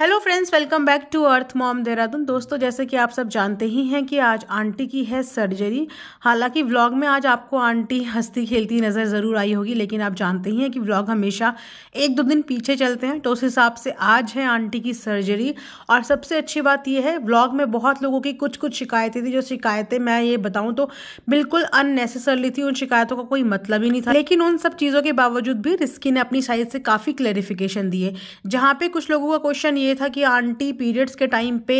hello friends welcome back to Earth Mom Dehradun दोस्तों जैसे कि आप सब जानते ही हैं कि आज आंटी की है सर्जरी हालांकि व्लॉग में आज आपको आंटी हंसती खेलती नज़र ज़रूर आई होगी लेकिन आप जानते ही हैं कि व्लॉग हमेशा एक दो दिन पीछे चलते हैं तो उस हिसाब से आज है आंटी की सर्जरी और सबसे अच्छी बात यह है व्लॉग में बहुत लोगों की कुछ कुछ शिकायतें थी जो शिकायतें मैं ये बताऊँ तो बिल्कुल अननेसेसरली थी उन शिकायतों का कोई मतलब ही नहीं था लेकिन उन सब चीज़ों के बावजूद भी रिस्की ने अपनी साइड से काफ़ी क्लैरिफिकेशन दिए जहाँ पर कुछ लोगों का क्वेश्चन ये ये था कि आंटी पीरियड्स के टाइम पे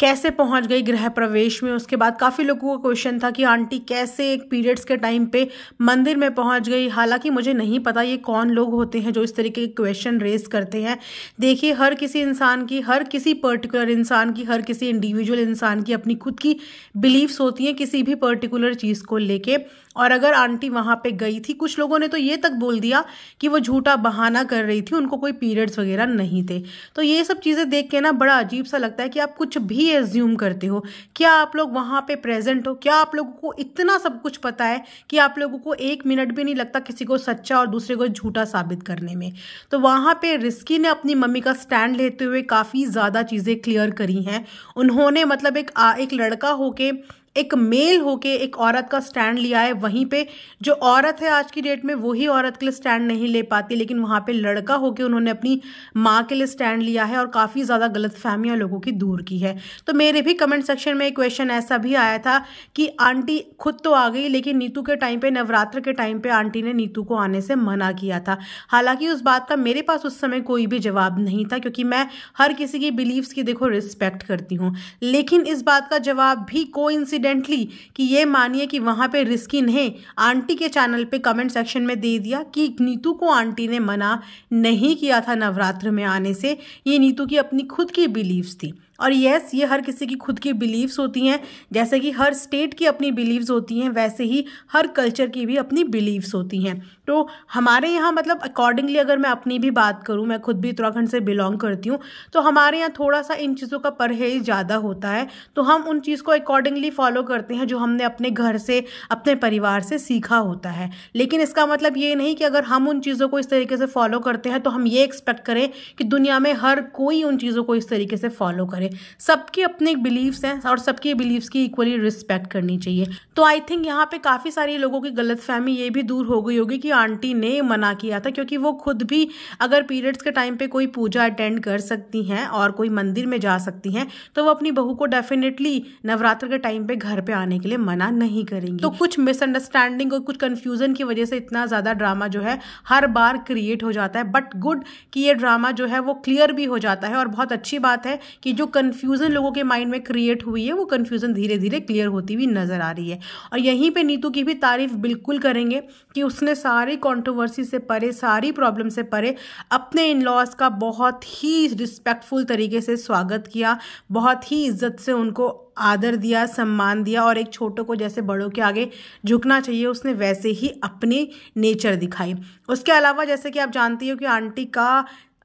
कैसे पहुंच गई गृह प्रवेश में उसके बाद काफ़ी लोगों का क्वेश्चन था कि आंटी कैसे एक पीरियड्स के टाइम पे मंदिर में पहुंच गई हालांकि मुझे नहीं पता ये कौन लोग होते हैं जो इस तरीके के क्वेश्चन रेज करते हैं देखिए हर किसी इंसान की हर किसी पर्टिकुलर इंसान की हर किसी इंडिविजुअल इंसान की अपनी खुद की बिलीव्स होती हैं किसी भी पर्टिकुलर चीज़ को लेके और अगर आंटी वहाँ पर गई थी कुछ लोगों ने तो ये तक बोल दिया कि वो झूठा बहाना कर रही थी उनको कोई पीरियड्स वगैरह नहीं थे तो ये सब चीज़ें देख के ना बड़ा अजीब सा लगता है कि आप कुछ भी ये एज्यूम करते हो क्या आप लोग वहाँ पे प्रेजेंट हो क्या आप लोगों को इतना सब कुछ पता है कि आप लोगों को एक मिनट भी नहीं लगता किसी को सच्चा और दूसरे को झूठा साबित करने में तो वहाँ पे रिस्की ने अपनी मम्मी का स्टैंड लेते हुए काफ़ी ज़्यादा चीज़ें क्लियर करी हैं उन्होंने मतलब एक आ, एक लड़का होके एक मेल होके एक औरत का स्टैंड लिया है वहीं पे जो औरत है आज की डेट में वही औरत के लिए स्टैंड नहीं ले पाती लेकिन वहाँ पे लड़का होके उन्होंने अपनी माँ के लिए स्टैंड लिया है और काफ़ी ज़्यादा गलत फहमियाँ लोगों की दूर की है तो मेरे भी कमेंट सेक्शन में एक क्वेश्चन ऐसा भी आया था कि आंटी खुद तो आ गई लेकिन नीतू के टाइम पे नवरात्र के टाइम पे आंटी ने नीतू को आने से मना किया था हालांकि उस बात का मेरे पास उस समय कोई भी जवाब नहीं था क्योंकि मैं हर किसी की बिलीव्स की देखो रिस्पेक्ट करती हूँ लेकिन इस बात का जवाब भी कोई एक्सीडेंटली कि ये मानिए कि वहाँ पे रिस्की नहीं आंटी के चैनल पे कमेंट सेक्शन में दे दिया कि नीतू को आंटी ने मना नहीं किया था नवरात्र में आने से ये नीतू की अपनी खुद की बिलीव्स थी और येस ये हर किसी की खुद की बिलीव्स होती हैं जैसे कि हर स्टेट की अपनी बिलीव्स होती हैं वैसे ही हर कल्चर की भी अपनी बिलीव्स होती हैं तो हमारे यहाँ मतलब अकॉर्डिंगली अगर मैं अपनी भी बात करूँ मैं खुद भी उत्तराखंड से बिलोंग करती हूँ तो हमारे यहाँ थोड़ा सा इन चीज़ों का परहेज ज़्यादा होता है तो हम उन चीज़ को अकॉर्डिंगली फॉलो करते हैं जो हमने अपने घर से अपने परिवार से सीखा होता है लेकिन इसका मतलब ये नहीं कि अगर हम उन चीज़ों को इस तरीके से फॉलो करते हैं तो हम ये एक्सपेक्ट करें कि दुनिया में हर कोई उन चीज़ों को इस तरीके से फॉलो करे चाहिए सबके अपने बिलीव्स हैं और सबके बिलीव्स की इक्वली रिस्पेक्ट करनी चाहिए तो आई थिंक यहाँ पे काफ़ी सारे लोगों की गलतफहमी ये भी दूर हो गई होगी कि आंटी ने मना किया था क्योंकि वो खुद भी अगर पीरियड्स के टाइम पे कोई पूजा अटेंड कर सकती हैं और कोई मंदिर में जा सकती हैं तो वो अपनी बहू को डेफिनेटली नवरात्र के टाइम पे घर पे आने के लिए मना नहीं करेंगी तो कुछ मिसअंडरस्टैंडिंग और कुछ कन्फ्यूजन की वजह से इतना ज़्यादा ड्रामा जो है हर बार क्रिएट हो जाता है बट गुड कि ये ड्रामा जो है वो क्लियर भी हो जाता है और बहुत अच्छी बात है कि जो कन्फ्यूज़न लोगों के माइंड में क्रिएट हुई है वो कन्फ्यूज़न धीरे धीरे क्लियर होती हुई नज़र आ रही है और यहीं पर नीतू की भी तारीफ बिल्कुल करेंगे कि उसने सारी कॉन्ट्रोवर्सी से परे सारी प्रॉब्लम से परे अपने इन लॉज का बहुत ही रिस्पेक्टफुल तरीके से स्वागत किया बहुत ही इज्जत से उनको आदर दिया सम्मान दिया और एक छोटों को जैसे बड़ों के आगे झुकना चाहिए उसने वैसे ही अपनी नेचर दिखाई उसके अलावा जैसे कि आप जानती हो कि आंटी का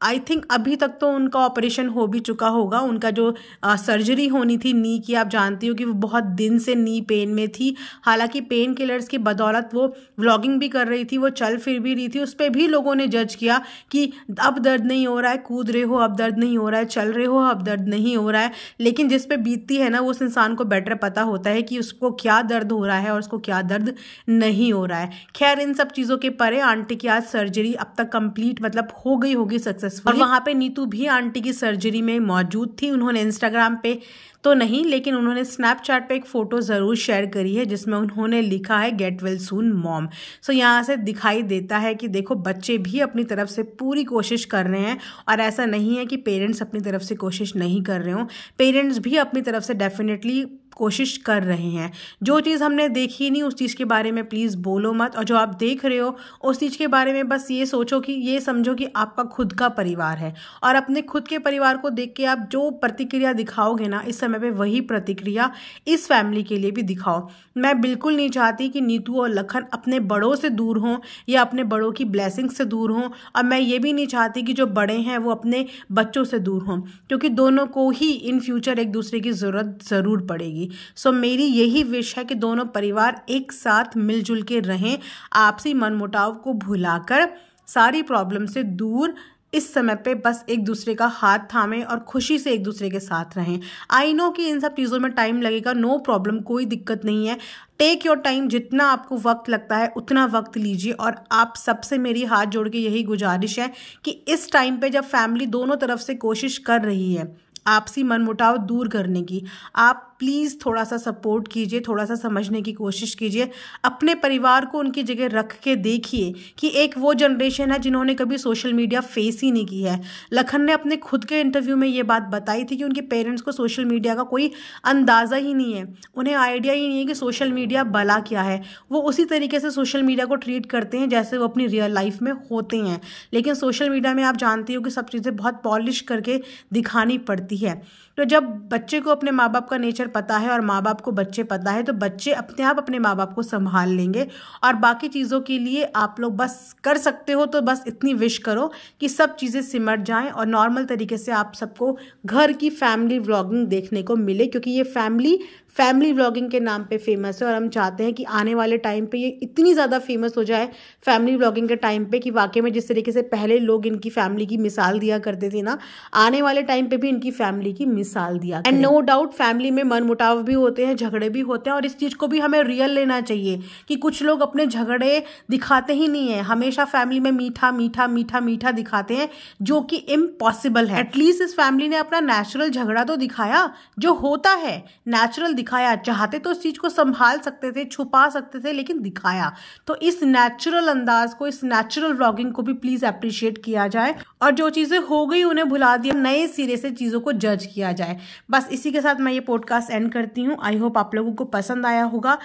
आई थिंक अभी तक तो उनका ऑपरेशन हो भी चुका होगा उनका जो आ, सर्जरी होनी थी नी की आप जानती हो कि वो बहुत दिन से नी पेन में थी हालांकि पेन किलर्स की बदौलत वो व्लॉगिंग भी कर रही थी वो चल फिर भी रही थी उस पर भी लोगों ने जज किया कि अब दर्द नहीं हो रहा है कूद रहे हो अब दर्द नहीं हो रहा है चल रहे हो अब दर्द नहीं हो रहा है लेकिन जिस पर बीतती है ना उस इंसान को बेटर पता होता है कि उसको क्या दर्द हो रहा है और उसको क्या दर्द नहीं हो रहा है खैर इन सब चीज़ों के परे आंटी की आज सर्जरी अब तक कंप्लीट मतलब हो गई होगी सक्सेस सक्सेसफुल और वहाँ पे नीतू भी आंटी की सर्जरी में मौजूद थी उन्होंने इंस्टाग्राम पे तो नहीं लेकिन उन्होंने स्नैपचैट पे एक फ़ोटो ज़रूर शेयर करी है जिसमें उन्होंने लिखा है get well soon mom so यहाँ से दिखाई देता है कि देखो बच्चे भी अपनी तरफ से पूरी कोशिश कर रहे हैं और ऐसा नहीं है कि पेरेंट्स अपनी तरफ से कोशिश नहीं कर रहे हो पेरेंट्स भी अपनी तरफ से डेफिनेटली कोशिश कर रहे हैं जो चीज़ हमने देखी नहीं उस चीज़ के बारे में प्लीज़ बोलो मत और जो आप देख रहे हो उस चीज़ के बारे में बस ये सोचो कि ये समझो कि आपका खुद का परिवार है और अपने खुद के परिवार को देख के आप जो प्रतिक्रिया दिखाओगे ना इस समय पर वही प्रतिक्रिया इस फैमिली के लिए भी दिखाओ मैं बिल्कुल नहीं चाहती कि नीतू और लखन अपने बड़ों से दूर हों या अपने बड़ों की ब्लैसिंग से दूर हों और मैं ये भी नहीं चाहती कि जो बड़े हैं वो अपने बच्चों से दूर हों क्योंकि दोनों को ही इन फ्यूचर एक दूसरे की ज़रूरत ज़रूर पड़ेगी होगी सो मेरी यही विश है कि दोनों परिवार एक साथ मिलजुल के रहें आपसी मनमुटाव को भुलाकर सारी प्रॉब्लम से दूर इस समय पे बस एक दूसरे का हाथ थामें और खुशी से एक दूसरे के साथ रहें आई नो कि इन सब चीज़ों में टाइम लगेगा नो प्रॉब्लम कोई दिक्कत नहीं है टेक योर टाइम जितना आपको वक्त लगता है उतना वक्त लीजिए और आप सबसे मेरी हाथ जोड़ के यही गुजारिश है कि इस टाइम पे जब फैमिली दोनों तरफ से कोशिश कर रही है आपसी मनमुटाव दूर करने की आप प्लीज़ थोड़ा सा सपोर्ट कीजिए थोड़ा सा समझने की कोशिश कीजिए अपने परिवार को उनकी जगह रख के देखिए कि एक वो जनरेशन है जिन्होंने कभी सोशल मीडिया फेस ही नहीं की है लखन ने अपने खुद के इंटरव्यू में ये बात बताई थी कि उनके पेरेंट्स को सोशल मीडिया का कोई अंदाज़ा ही नहीं है उन्हें आइडिया ही नहीं है कि सोशल मीडिया भला क्या है वो उसी तरीके से सोशल मीडिया को ट्रीट करते हैं जैसे वो अपनी रियल लाइफ में होते हैं लेकिन सोशल मीडिया में आप जानती हो कि सब चीज़ें बहुत पॉलिश करके दिखानी पड़ती है तो जब बच्चे को अपने माँ बाप का नेचर टीचर पता है और माँ बाप को बच्चे पता है तो बच्चे अपने आप अपने माँ बाप को संभाल लेंगे और बाकी चीज़ों के लिए आप लोग बस कर सकते हो तो बस इतनी विश करो कि सब चीज़ें सिमट जाएं और नॉर्मल तरीके से आप सबको घर की फैमिली व्लॉगिंग देखने को मिले क्योंकि ये फैमिली फैमिली व्लॉगिंग के नाम पे फेमस है और हम चाहते हैं कि आने वाले टाइम पे ये इतनी ज़्यादा फेमस हो जाए फैमिली व्लॉगिंग के टाइम पे कि वाकई में जिस तरीके से पहले लोग इनकी फैमिली की मिसाल दिया करते थे ना आने वाले टाइम पे भी इनकी फैमिली की मिसाल दिया एंड नो डाउट फैमिली में मनमुटाव भी होते हैं झगड़े भी होते हैं और इस चीज़ को भी हमें रियल लेना चाहिए कि कुछ लोग अपने झगड़े दिखाते ही नहीं है हमेशा फैमिली में मीठा मीठा मीठा मीठा दिखाते हैं जो कि इम्पॉसिबल है एटलीस्ट इस फैमिली ने अपना नेचुरल झगड़ा तो दिखाया जो होता है नेचुरल दिखाया चाहते तो इस चीज़ को संभाल सकते थे छुपा सकते थे लेकिन दिखाया तो इस नेचुरल अंदाज को इस नेचुरल व्लॉगिंग को भी प्लीज़ अप्रिशिएट किया जाए और जो चीज़ें हो गई उन्हें भुला दिया नए सिरे से चीज़ों को जज किया जाए बस इसी के साथ मैं ये पॉडकास्ट पॉडकास्ट एंड करती हूँ आई होप आप लोगों को पसंद आया होगा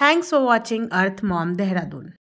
thanks for watching Earth Mom Dehradun